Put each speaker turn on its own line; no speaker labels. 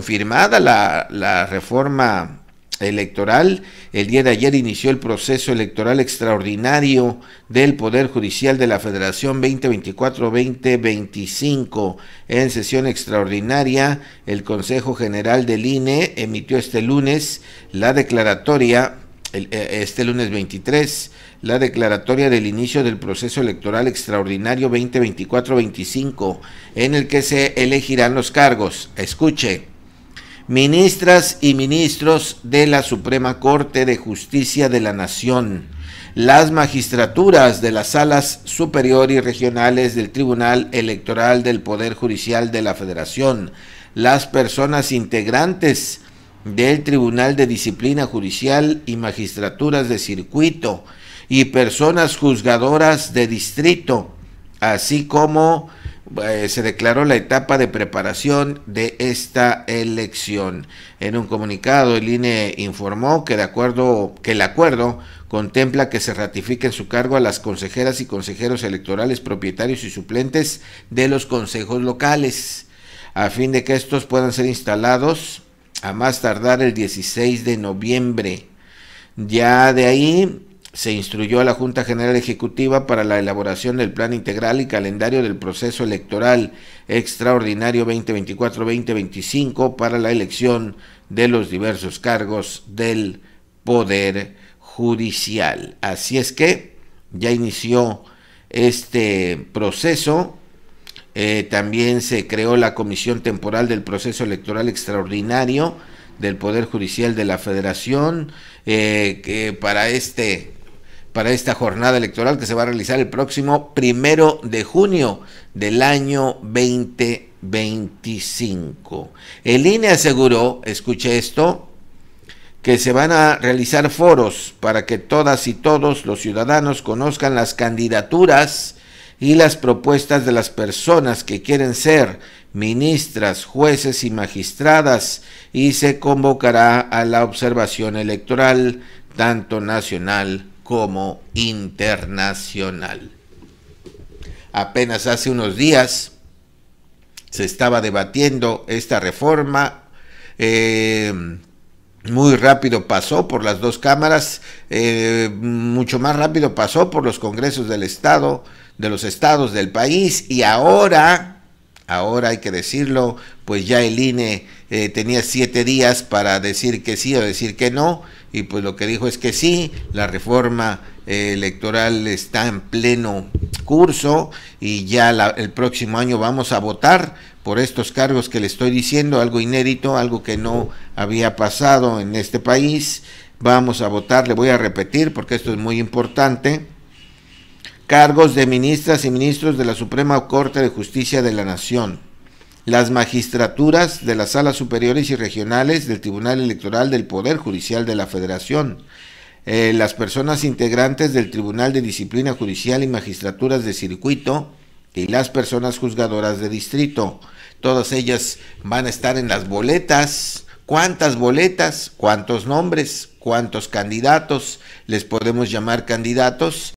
confirmada la, reforma electoral. El día de ayer inició el proceso electoral extraordinario del Poder Judicial de la Federación 2024-2025. En sesión extraordinaria, el Consejo General del INE emitió este lunes la declaratoria eh, este lunes 23 la declaratoria del inicio del proceso electoral extraordinario 2024 2025 en el que se elegirán los cargos. Escuche ministras y ministros de la Suprema Corte de Justicia de la Nación, las magistraturas de las salas superior y regionales del Tribunal Electoral del Poder Judicial de la Federación, las personas integrantes del Tribunal de Disciplina Judicial y magistraturas de circuito y personas juzgadoras de distrito, así como eh, se declaró la etapa de preparación de esta elección. En un comunicado, el INE informó que, de acuerdo, que el acuerdo contempla que se ratifique en su cargo a las consejeras y consejeros electorales propietarios y suplentes de los consejos locales, a fin de que estos puedan ser instalados a más tardar el 16 de noviembre. Ya de ahí se instruyó a la Junta General Ejecutiva para la elaboración del plan integral y calendario del proceso electoral extraordinario 2024-2025 para la elección de los diversos cargos del Poder Judicial. Así es que ya inició este proceso. Eh, también se creó la Comisión Temporal del Proceso Electoral Extraordinario del Poder Judicial de la Federación eh, que para este para esta jornada electoral que se va a realizar el próximo primero de junio del año 2025. El INE aseguró, escuche esto, que se van a realizar foros para que todas y todos los ciudadanos conozcan las candidaturas y las propuestas de las personas que quieren ser ministras, jueces y magistradas y se convocará a la observación electoral tanto nacional como internacional. Apenas hace unos días se estaba debatiendo esta reforma. Eh, muy rápido pasó por las dos cámaras, eh, mucho más rápido pasó por los congresos del Estado, de los estados del país, y ahora ahora hay que decirlo, pues ya el INE eh, tenía siete días para decir que sí o decir que no, y pues lo que dijo es que sí, la reforma eh, electoral está en pleno curso y ya el próximo año vamos a votar por estos cargos que le estoy diciendo, algo inédito, algo que no había pasado en este país. Vamos a votar, le voy a repetir porque esto es muy importante cargos de ministras y ministros de la Suprema Corte de Justicia de la Nación, las magistraturas de las salas superiores y regionales del Tribunal Electoral del Poder Judicial de la Federación, eh, las personas integrantes del Tribunal de Disciplina Judicial y Magistraturas de Circuito y las personas juzgadoras de distrito. Todas ellas van a estar en las boletas. ¿Cuántas boletas? ¿Cuántos nombres? ¿Cuántos candidatos? Les podemos llamar candidatos.